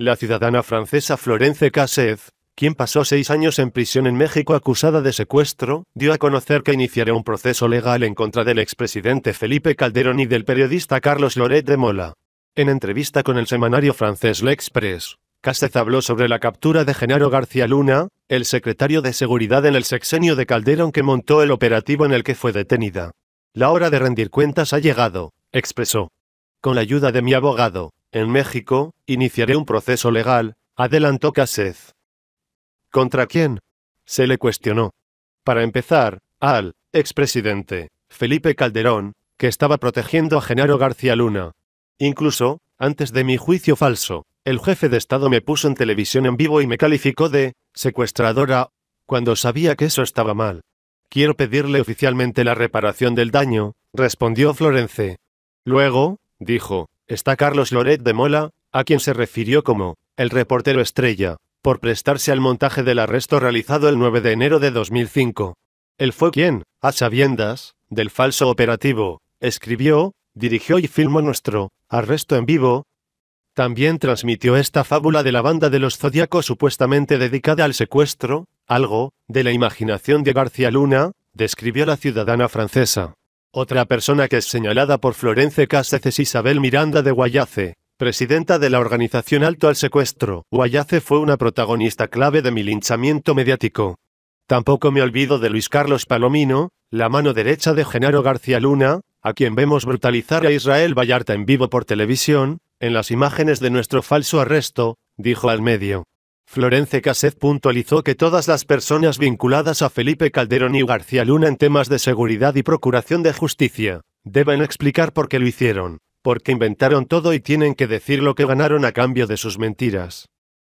la ciudadana francesa Florence Cassez, quien pasó seis años en prisión en México acusada de secuestro, dio a conocer que iniciará un proceso legal en contra del expresidente Felipe Calderón y del periodista Carlos Loret de Mola. En entrevista con el semanario francés L'Express, Cassez habló sobre la captura de Genaro García Luna, el secretario de Seguridad en el sexenio de Calderón que montó el operativo en el que fue detenida. La hora de rendir cuentas ha llegado, expresó. Con la ayuda de mi abogado, en México, iniciaré un proceso legal, adelantó Casez. ¿Contra quién? Se le cuestionó. Para empezar, al expresidente Felipe Calderón, que estaba protegiendo a Genaro García Luna. Incluso, antes de mi juicio falso, el jefe de Estado me puso en televisión en vivo y me calificó de secuestradora, cuando sabía que eso estaba mal. Quiero pedirle oficialmente la reparación del daño, respondió Florence. Luego, dijo, está Carlos Loret de Mola, a quien se refirió como el reportero estrella, por prestarse al montaje del arresto realizado el 9 de enero de 2005. Él fue quien, a sabiendas, del falso operativo, escribió, dirigió y filmó nuestro arresto en vivo. También transmitió esta fábula de la banda de los zodiacos supuestamente dedicada al secuestro, algo, de la imaginación de García Luna, describió la ciudadana francesa. Otra persona que es señalada por Florence Cácez es Isabel Miranda de Guayace, presidenta de la organización Alto al Secuestro. Guayace fue una protagonista clave de mi linchamiento mediático. Tampoco me olvido de Luis Carlos Palomino, la mano derecha de Genaro García Luna, a quien vemos brutalizar a Israel Vallarta en vivo por televisión, en las imágenes de nuestro falso arresto, dijo al medio. Florence Caset puntualizó que todas las personas vinculadas a Felipe Calderón y García Luna en temas de seguridad y procuración de justicia, deben explicar por qué lo hicieron, porque inventaron todo y tienen que decir lo que ganaron a cambio de sus mentiras.